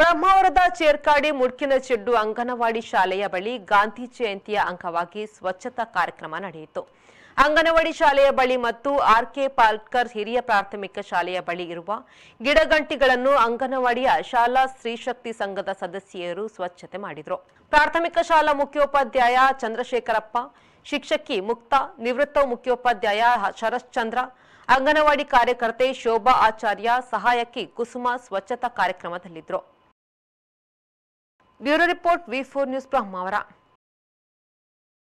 ಬ್ರಹ್ಮಾವರದ ಚೇರ್ಕಾಡಿ ಮುಡ್ಕಿನ ಚೆಡ್ಡು ಅಂಗನವಾಡಿ ಶಾಲೆಯ ಬಳಿ ಗಾಂಧಿ ಜಯಂತಿಯ ಅಂಗವಾಗಿ ಸ್ವಚ್ಛತಾ ಕಾರ್ಯಕ್ರಮ ನಡೆಯಿತು ಅಂಗನವಾಡಿ ಶಾಲೆಯ ಬಳಿ ಮತ್ತು ಆರ್ ಕೆ ಪಾಲ್ಕರ್ ಹಿರಿಯ ಪ್ರಾಥಮಿಕ ಶಾಲೆಯ ಬಳಿ ಇರುವ ಗಿಡಗಂಟಿಗಳನ್ನು ಅಂಗನವಾಡಿಯ ಶಾಲಾ ಸ್ತ್ರೀಶಕ್ತಿ ಸಂಘದ ಸದಸ್ಯರು ಸ್ವಚ್ಛತೆ ಮಾಡಿದರು ಪ್ರಾಥಮಿಕ ಶಾಲಾ ಮುಖ್ಯೋಪಾಧ್ಯಾಯ ಚಂದ್ರಶೇಖರಪ್ಪ ಶಿಕ್ಷಕಿ ಮುಕ್ತ ನಿವೃತ್ತ ಮುಖ್ಯೋಪಾಧ್ಯಾಯ ಶರಶ್ಚಂದ್ರ ಅಂಗನವಾಡಿ ಕಾರ್ಯಕರ್ತೆ ಶೋಭಾ ಆಚಾರ್ಯ ಸಹಾಯಕಿ ಕುಸುಮ ಸ್ವಚ್ಛತಾ ಕಾರ್ಯಕ್ರಮದಲ್ಲಿದ್ದರು bureau report V four news బ్రహ్మావరా